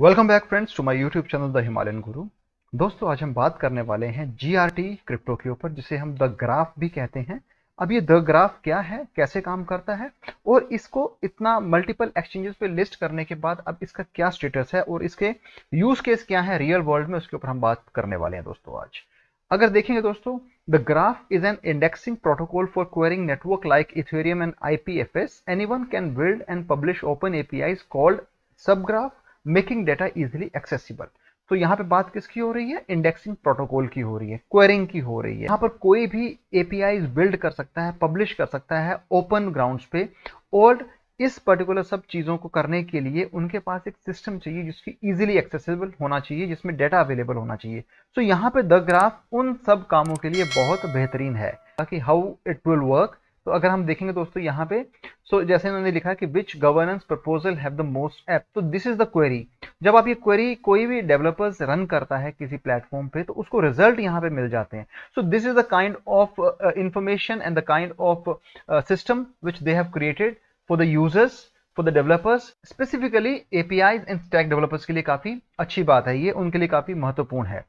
Welcome back friends to my YouTube channel the Himalayan Guru दोस्तों आज हम बात करने वाले हैं जीआरटी क्रिप्टो के ऊपर जिसे हम द ग्राफ भी कहते हैं अब ये द ग्राफ क्या है कैसे काम करता है और इसको इतना मल्टीपल एक्सचेंजेस पे लिस्ट करने के बाद अब इसका क्या स्टेटस है और इसके यूज केस क्या है रियल वर्ल्ड में उसके ऊपर हम बात करने वाले हैं दोस्तों आज अगर देखेंगे दोस्तों the Graph is an indexing protocol for querying network like Ethereum and I P anyone can build and publish open APIs called subgraph making data easily accessible तो यहाँ पे बात किसकी हो रही है इंडेक्सिंग प्रोटोकॉल की हो रही है क्वेरिंग की हो रही है यहाँ पर कोई भी एपीआई बिल्ड कर सकता है पब्लिश कर सकता है ओपन ग्राउंड्स पे और इस पर्टिकुलर सब चीज़ों को करने के लिए उनके पास एक सिस्टम चाहिए जिसकी इजीली एक्सेसिबल होना चाहिए जिसमें डेटा अवेलेबल होना चाहिए सो तो so, यहाँ पे द ग्राफ उन सब कामों के लिए बहुत बेहतरीन है ताकि हाउ इट विल वर्क तो अगर हम देखेंगे दोस्तों यहाँ पे सो so, जैसे इन्होंने लिखा कि which governance proposal have the most app तो दिस इज द क्वेरी जब आप ये क्वेरी कोई भी डेवलपर्स रन करता है किसी प्लेटफॉर्म पे तो उसको रिजल्ट यहाँ पे मिल जाते हैं so this is the kind of information and the kind of system which they have created for the users for the developers specifically API and stack developers के लिए काफी अच्छी बात है ये उनके लिए काफी महत्वपूर्ण है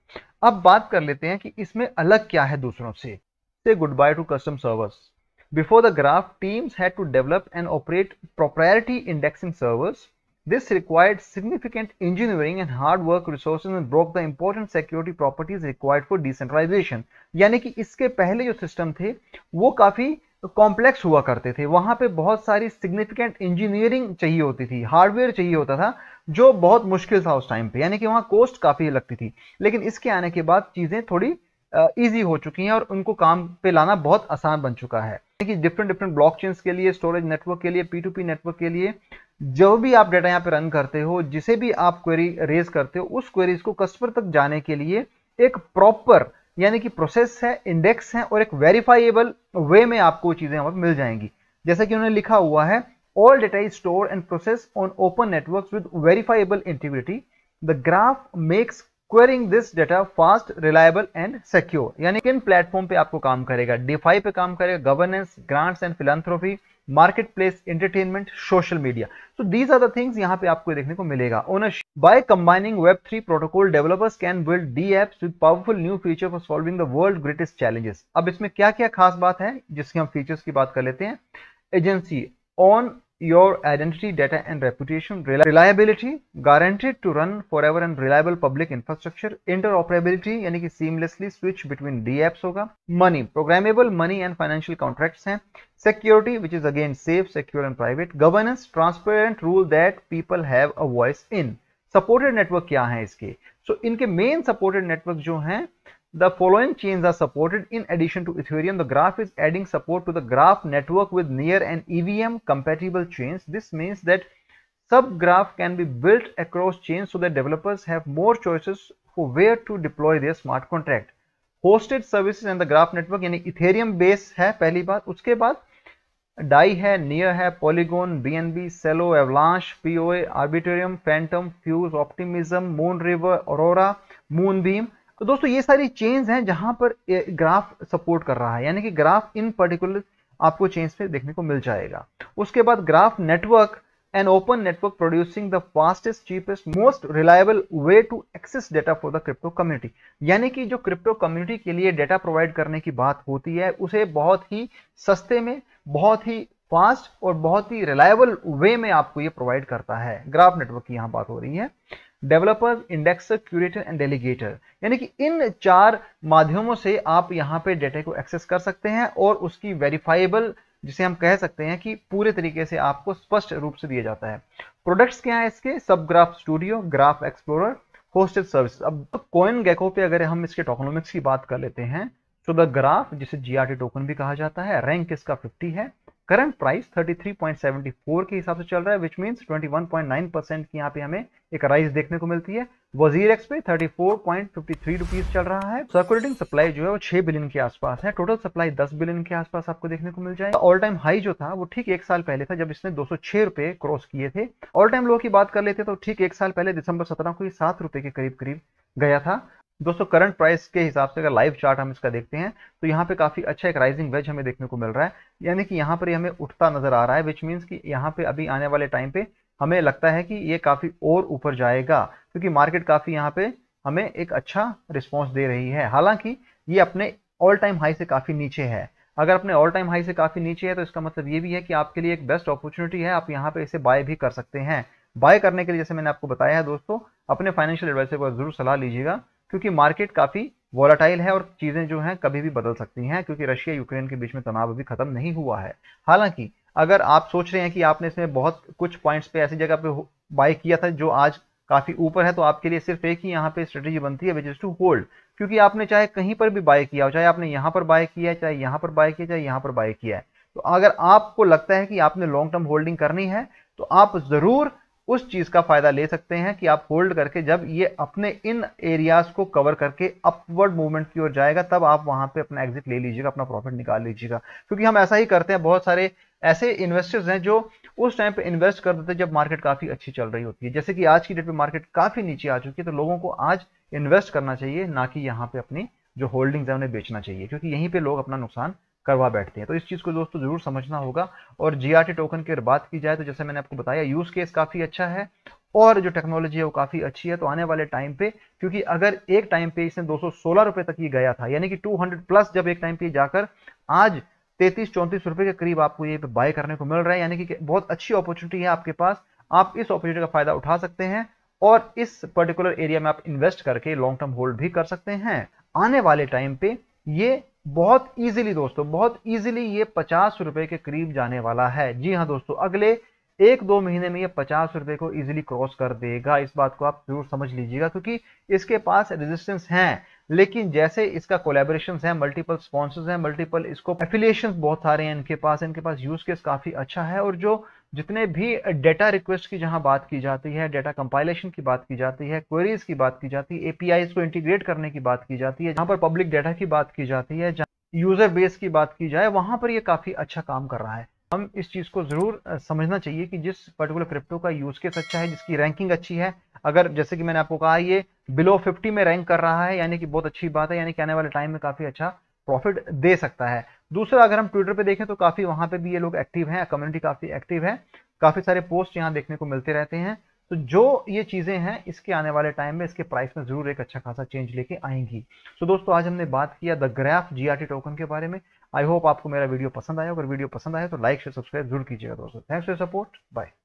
अब बात कर लेते हैं कि इसमें अलग क्या है दूसरों से good bye to custom servers Before the graph, teams had to develop and operate proprietary indexing servers. This required significant engineering and hard work resources and broke the important security properties required for decentralization. yani ki iske pehle jo system the wo kafi complex हुआ करते थे वहाँ पे बहुत सारी significant engineering चाहिए होती थी हार्डवेयर चाहिए होता था जो बहुत मुश्किल था उस टाइम पे यानी कि वहाँ कॉस्ट काफ़ी लगती थी लेकिन इसके आने के बाद चीज़ें थोड़ी ईजी हो चुकी हैं और उनको काम पे लाना बहुत आसान बन चुका है कि डिफरेंट डिफरेंट ब्लॉकचेन्स के लिए स्टोरेज नेटवर्क के लिए पी नेटवर्क के लिए जो भी आप डाटा यहाँ पे रन करते हो जिसे भी आप क्वेरी रेज करते हो उस क्वेरीज को कस्टमर तक जाने के लिए एक प्रॉपर यानी कि प्रोसेस है इंडेक्स है और एक वेरीफाइएबल वे में आपको चीज़ें यहाँ पर मिल जाएंगी जैसा कि उन्होंने लिखा हुआ है all data is store and process on open network with verifiable integrity the Graph makes querying this data fast reliable and secure यानी किन प्लेटफॉर्म पे आपको काम करेगा डिफाई पे काम करेगा governance grants and philanthropy market place entertainment social media तो दीज आर दिंग्स थिंग्स यहाँ पे आपको देखने को मिलेगा ownership by combining web three protocol developers can build D apps with powerful new feature for solving the world greatest challenges अब इसमें क्या क्या खास बात है जिसकी हम फीचर्स की बात कर लेते हैं agency on your identity data and reputation reliability guaranteed to run forever and reliable public infrastructure interoperability यानी कि seamlessly switch between D apps होगा money programmable money and financial contracts हैं security which is again safe secure and private governance transparent rule that people have a voice in supported network क्या है इसके so इनके main supported network जो हैं The following chains are supported in addition to Ethereum. The graph is adding support to the graph network with near and EVM compatible chains. This means that subgraph can be built across chains so that developers have more choices for where to deploy their smart contract. Hosted services and the graph network यानी Ethereum base है पहली बार उसके बाद die है Near है Polygon, BNB, Celo, Avalanche, POA, Arbitrium, Phantom, Fuse, Optimism, Moon River, Aurora, Moonbeam. तो दोस्तों ये सारी चेंज हैं जहां पर ग्राफ सपोर्ट कर रहा है यानी कि ग्राफ इन पर्टिकुलर आपको चेंज पे देखने को मिल जाएगा उसके बाद graph network an open network producing the fastest cheapest most reliable way to access data for the crypto community यानी कि जो क्रिप्टो कम्युनिटी के लिए डेटा प्रोवाइड करने की बात होती है उसे बहुत ही सस्ते में बहुत ही फास्ट और बहुत ही रिलायबल वे में आपको ये प्रोवाइड करता है ग्राफ नेटवर्क की यहाँ बात हो रही है developer indexer curator and delegator यानी कि इन चार माध्यमों से आप यहाँ पे डेटा को एक्सेस कर सकते हैं और उसकी वेरीफाइबल जिसे हम कह सकते हैं कि पूरे तरीके से आपको स्पष्ट रूप से दिया जाता है प्रोडक्ट्स क्या है इसके सब graph studio graph explorer hosted service अब कोइन गैको पे अगर हम इसके टोकनोमिक्स की बात कर लेते हैं तो द ग्राफ जिसे जीआरटी टोकन भी कहा जाता है रैंक इसका 50 है करंट प्राइस 33.74 के हिसाब से चल रहा है विच मीन्स 21.9 परसेंट की यहाँ पे हमें एक राइस देखने को मिलती है वजीर एक्स पे 34.53 रुपीस चल रहा है सर्कुलेटिंग सप्लाई जो है वो 6 बिलियन के आसपास है टोटल सप्लाई 10 बिलियन के आसपास आपको देखने को मिल जाएगा ऑल टाइम हाई जो था वो ठीक एक साल पहले था जब इसने दो सौ क्रॉस किए थे ऑल टाइम लो की बात कर लेते तो ठीक एक साल पहले दिसंबर सत्रह को ये सात रुपए के करीब करीब गया था दोस्तों करंट प्राइस के हिसाब से अगर लाइव चार्ट हम इसका देखते हैं तो यहाँ पे काफ़ी अच्छा एक राइजिंग वेज हमें देखने को मिल रहा है यानी कि यहाँ पर हमें उठता नजर आ रहा है विच मीन्स कि यहाँ पे अभी आने वाले टाइम पे हमें लगता है कि ये काफ़ी और ऊपर जाएगा क्योंकि मार्केट काफ़ी यहाँ पे हमें एक अच्छा रिस्पॉन्स दे रही है हालांकि ये अपने ऑल टाइम हाई से काफ़ी नीचे है अगर अपने ऑल टाइम हाई से काफ़ी नीचे है तो इसका मतलब ये भी है कि आपके लिए एक बेस्ट अपॉर्चुनिटी है आप यहाँ पे इसे बाय भी कर सकते हैं बाय करने के लिए जैसे मैंने आपको बताया है दोस्तों अपने फाइनेंशियल एडवाइजर को जरूर सलाह लीजिएगा क्योंकि मार्केट काफ़ी वॉलाटाइल है और चीज़ें जो हैं कभी भी बदल सकती हैं क्योंकि रशिया यूक्रेन के बीच में तनाव अभी खत्म नहीं हुआ है हालांकि अगर आप सोच रहे हैं कि आपने इसमें बहुत कुछ पॉइंट्स पे ऐसी जगह पे बाय किया था जो आज काफ़ी ऊपर है तो आपके लिए सिर्फ एक ही यहाँ पे स्ट्रेटेजी बनती है विच इज़ टू होल्ड क्योंकि आपने चाहे कहीं पर भी बाय किया हो चाहे आपने यहाँ पर बाय किया है चाहे यहाँ पर बाय किया चाहे यहाँ पर बाय किया है तो अगर आपको लगता है कि आपने लॉन्ग टर्म होल्डिंग करनी है तो आप ज़रूर उस चीज़ का फ़ायदा ले सकते हैं कि आप होल्ड करके जब ये अपने इन एरियाज़ को कवर करके अपवर्ड मूवमेंट की ओर जाएगा तब आप वहां पे अपना एग्जिट ले लीजिएगा अपना प्रॉफिट निकाल लीजिएगा क्योंकि हम ऐसा ही करते हैं बहुत सारे ऐसे इन्वेस्टर्स हैं जो उस टाइम पे इन्वेस्ट कर देते हैं जब मार्केट काफ़ी अच्छी चल रही होती है जैसे कि आज की डेट में मार्केट काफ़ी नीचे आ चुकी है तो लोगों को आज इन्वेस्ट करना चाहिए ना कि यहाँ पे अपनी जो होल्डिंग्स है उन्हें बेचना चाहिए क्योंकि यहीं पे लोग अपना नुकसान करवा बैठते हैं तो इस चीज़ को दोस्तों ज़रूर समझना होगा और जी टोकन की बात की जाए तो जैसे मैंने आपको बताया यूज़ केस काफ़ी अच्छा है और जो टेक्नोलॉजी है वो काफ़ी अच्छी है तो आने वाले टाइम पे क्योंकि अगर एक टाइम पे इसने दो सौ तक ये गया था यानी कि 200 प्लस जब एक टाइम पे जाकर आज तैतीस चौंतीस रुपए के करीब आपको ये बाय करने को मिल रहा है यानी कि बहुत अच्छी अपॉर्चुनिटी है आपके पास आप इस अपॉर्चुनिटी का फायदा उठा सकते हैं और इस पर्टिकुलर एरिया में आप इन्वेस्ट करके लॉन्ग टर्म होल्ड भी कर सकते हैं आने वाले टाइम पे ये बहुत इजीली दोस्तों बहुत इजीली ये पचास रुपए के करीब जाने वाला है जी हाँ दोस्तों अगले एक दो महीने में ये पचास रुपए को इजीली क्रॉस कर देगा इस बात को आप जरूर समझ लीजिएगा क्योंकि इसके पास रेजिस्टेंस हैं लेकिन जैसे इसका कोलेबोरेशन है मल्टीपल स्पॉन्सर्स हैं मल्टीपल इसको एफिलिएशन बहुत सारे हैं इनके पास इनके पास यूज केस काफी अच्छा है और जो जितने भी डेटा रिक्वेस्ट की जहां बात की जाती है डेटा कंपाइलेशन की बात की जाती है क्वेरीज की बात की जाती है एपीआई को इंटीग्रेट करने की बात की जाती है जहां पर पब्लिक डेटा की बात की जाती है यूजर बेस की बात की जाए वहां पर ये काफी अच्छा काम कर रहा है हम इस चीज़ को ज़रूर समझना चाहिए कि जिस पर्टिकुलर क्रिप्टो का यूज़ केस अच्छा है जिसकी रैंकिंग अच्छी है अगर जैसे कि मैंने आपको कहा ये बिलो फिफ्टी में रैंक कर रहा है यानी कि बहुत अच्छी बात है यानी कि आने वाले टाइम में काफ़ी अच्छा प्रॉफिट दे सकता है दूसरा अगर हम ट्विटर पे देखें तो काफ़ी वहाँ पे भी ये लोग एक्टिव हैं कम्युनिटी काफ़ी एक्टिव है काफ़ी सारे पोस्ट यहाँ देखने को मिलते रहते हैं तो जो ये चीज़ें हैं इसके आने वाले टाइम में इसके प्राइस में ज़रूर एक अच्छा खासा चेंज लेके आएंगी तो दोस्तों आज हमने बात किया द ग्राफ जी टोकन के बारे में आई होप आपको मेरा वीडियो पसंद आया अगर वीडियो पसंद आया तो लाइक शेयर सब्सक्राइब जरूर कीजिएगा दोस्तों थैंक्स फॉर सपोर्ट बाय